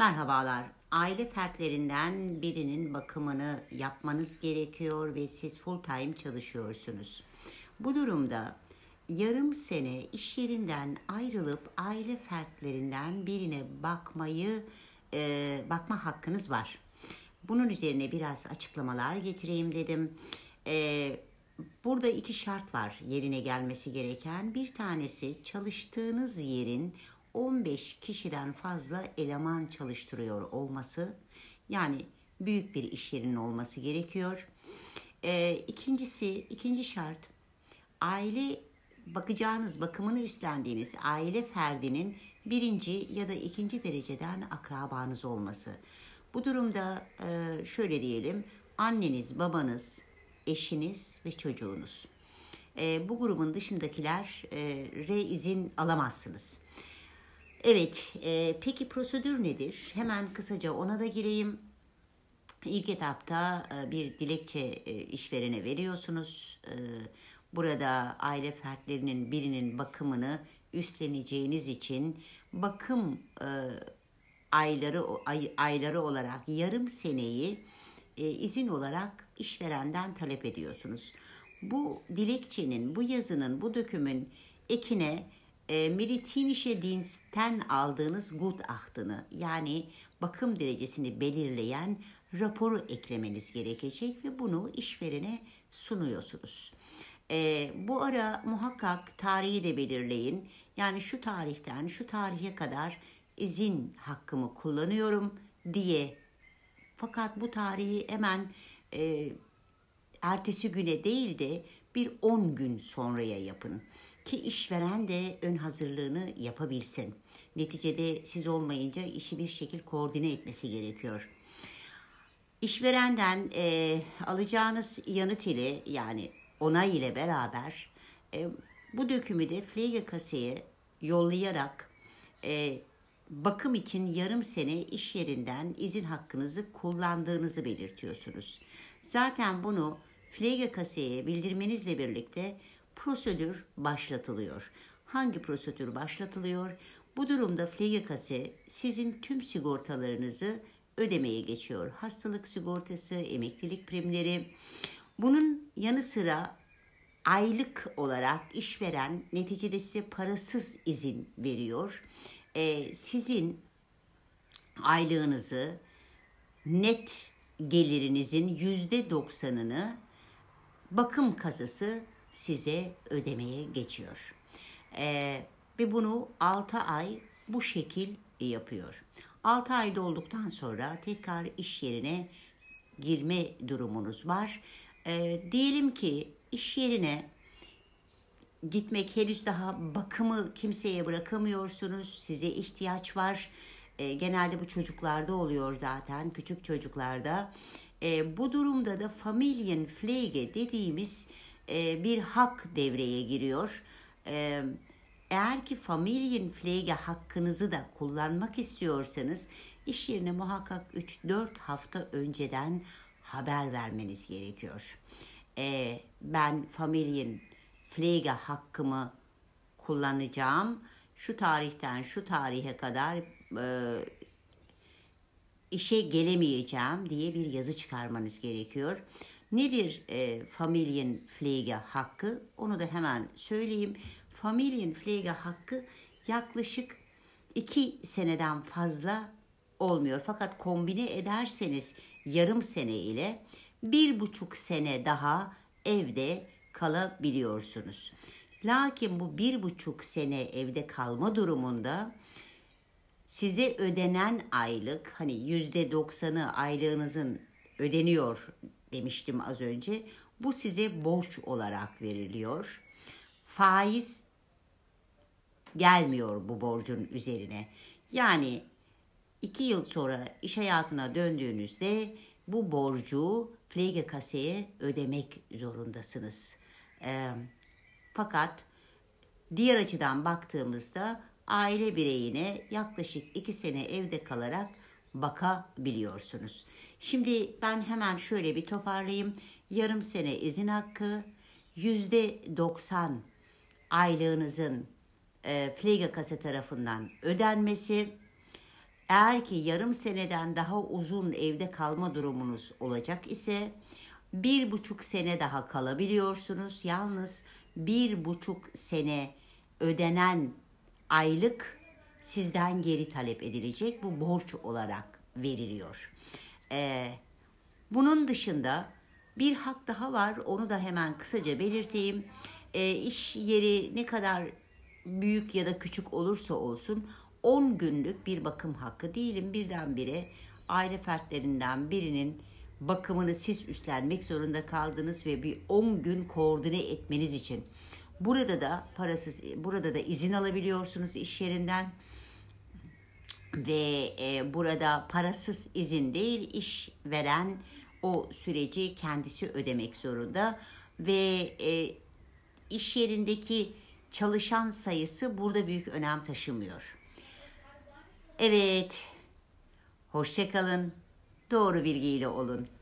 Merhabalar. Aile fertlerinden birinin bakımını yapmanız gerekiyor ve siz full time çalışıyorsunuz. Bu durumda yarım sene iş yerinden ayrılıp aile fertlerinden birine bakmayı e, bakma hakkınız var. Bunun üzerine biraz açıklamalar getireyim dedim. E, burada iki şart var yerine gelmesi gereken. Bir tanesi çalıştığınız yerin 15 kişiden fazla eleman çalıştırıyor olması yani büyük bir iş yerinin olması gerekiyor. E, ikincisi, ikinci şart aile bakacağınız, bakımını üstlendiğiniz aile ferdinin birinci ya da ikinci dereceden akrabanız olması. Bu durumda e, şöyle diyelim anneniz, babanız, eşiniz ve çocuğunuz. E, bu grubun dışındakiler e, re izin alamazsınız. Evet, e, peki prosedür nedir? Hemen kısaca ona da gireyim. İlk etapta e, bir dilekçe e, işverene veriyorsunuz. E, burada aile fertlerinin birinin bakımını üstleneceğiniz için bakım e, ayları ay, ayları olarak yarım seneyi e, izin olarak işverenden talep ediyorsunuz. Bu dilekçenin, bu yazının, bu dökümün ekine e, Medizinische Dienst'ten aldığınız Gutachtını yani bakım derecesini belirleyen raporu eklemeniz gerekecek ve bunu işverene sunuyorsunuz. E, bu ara muhakkak tarihi de belirleyin. Yani şu tarihten şu tarihe kadar izin hakkımı kullanıyorum diye. Fakat bu tarihi hemen e, ertesi güne değil de bir 10 gün sonraya yapın ki işveren de ön hazırlığını yapabilsin. Neticede siz olmayınca işi bir şekil koordine etmesi gerekiyor. İşverenden e, alacağınız yanıt ile yani onay ile beraber e, bu dökümü de Pflege kaseye yollayarak e, bakım için yarım sene iş yerinden izin hakkınızı kullandığınızı belirtiyorsunuz. Zaten bunu Flege kaseye bildirmenizle birlikte prosedür başlatılıyor. Hangi prosedür başlatılıyor? Bu durumda Flege kase sizin tüm sigortalarınızı ödemeye geçiyor. Hastalık sigortası, emeklilik primleri. Bunun yanı sıra aylık olarak işveren neticede size parasız izin veriyor. Ee, sizin aylığınızı net gelirinizin yüzde doksanını bakım kasası size ödemeye geçiyor. Ee, ve bunu 6 ay bu şekil yapıyor. 6 ay dolduktan sonra tekrar iş yerine girme durumunuz var. Ee, diyelim ki iş yerine gitmek henüz daha bakımı kimseye bırakamıyorsunuz. Size ihtiyaç var. E, genelde bu çocuklarda oluyor zaten küçük çocuklarda. E, bu durumda da Familienpflege dediğimiz e, bir hak devreye giriyor. E, eğer ki Familienpflege hakkınızı da kullanmak istiyorsanız iş yerine muhakkak 3-4 hafta önceden haber vermeniz gerekiyor. E, ben Familienpflege hakkımı kullanacağım. Şu tarihten şu tarihe kadar e, işe gelemeyeceğim diye bir yazı çıkarmanız gerekiyor. Nedir e, Familienpflege hakkı? Onu da hemen söyleyeyim. Familienpflege hakkı yaklaşık 2 seneden fazla olmuyor. Fakat kombine ederseniz yarım sene ile bir buçuk sene daha evde kalabiliyorsunuz. Lakin bu bir buçuk sene evde kalma durumunda size ödenen aylık hani yüzde doksanı aylığınızın ödeniyor demiştim az önce. Bu size borç olarak veriliyor. Faiz gelmiyor bu borcun üzerine. Yani iki yıl sonra iş hayatına döndüğünüzde bu borcu Pflege kaseye ödemek zorundasınız. E, fakat diğer açıdan baktığımızda aile bireyine yaklaşık 2 sene evde kalarak bakabiliyorsunuz. Şimdi ben hemen şöyle bir toparlayayım. Yarım sene izin hakkı, %90 aylığınızın e, Flegakası tarafından ödenmesi, eğer ki yarım seneden daha uzun evde kalma durumunuz olacak ise bir buçuk sene daha kalabiliyorsunuz. Yalnız bir buçuk sene ödenen aylık sizden geri talep edilecek. Bu borç olarak veriliyor. Ee, bunun dışında bir hak daha var. Onu da hemen kısaca belirteyim. Ee, iş yeri ne kadar büyük ya da küçük olursa olsun 10 günlük bir bakım hakkı değilim. Birdenbire aile fertlerinden birinin bakımını siz üstlenmek zorunda kaldınız ve bir 10 gün koordine etmeniz için Burada da parasız burada da izin alabiliyorsunuz iş yerinden ve e, burada parasız izin değil iş veren o süreci kendisi ödemek zorunda ve e, iş yerindeki çalışan sayısı burada büyük önem taşımıyor. Evet. Hoşçakalın. Doğru bilgiyle olun.